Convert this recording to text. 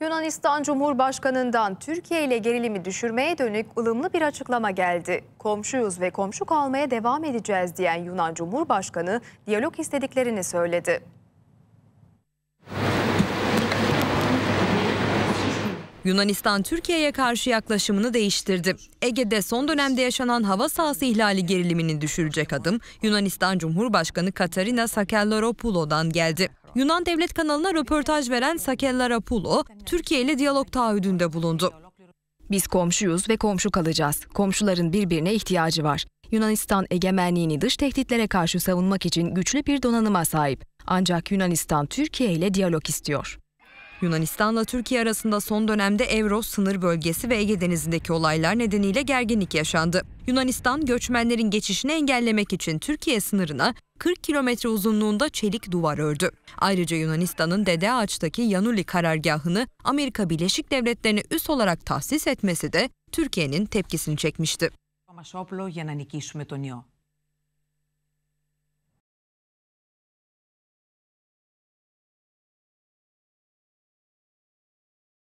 Yunanistan Cumhurbaşkanı'ndan Türkiye ile gerilimi düşürmeye dönük ılımlı bir açıklama geldi. Komşuyuz ve komşu kalmaya devam edeceğiz diyen Yunan Cumhurbaşkanı diyalog istediklerini söyledi. Yunanistan Türkiye'ye karşı yaklaşımını değiştirdi. Ege'de son dönemde yaşanan hava sahası ihlali gerilimini düşürecek adım Yunanistan Cumhurbaşkanı Katarina Sakelleropoulo'dan geldi. Yunan Devlet Kanalı'na röportaj veren Sakella Rapulo, Türkiye ile diyalog taahhüdünde bulundu. Biz komşuyuz ve komşu kalacağız. Komşuların birbirine ihtiyacı var. Yunanistan egemenliğini dış tehditlere karşı savunmak için güçlü bir donanıma sahip. Ancak Yunanistan Türkiye ile diyalog istiyor. Yunanistan'la Türkiye arasında son dönemde Evros sınır bölgesi ve Ege Denizi'ndeki olaylar nedeniyle gerginlik yaşandı. Yunanistan göçmenlerin geçişini engellemek için Türkiye sınırına 40 kilometre uzunluğunda çelik duvar ördü. Ayrıca Yunanistan'ın Dede Ağaç'taki Yanuli karargahını Amerika Birleşik Devletleri'ne üs olarak tahsis etmesi de Türkiye'nin tepkisini çekmişti.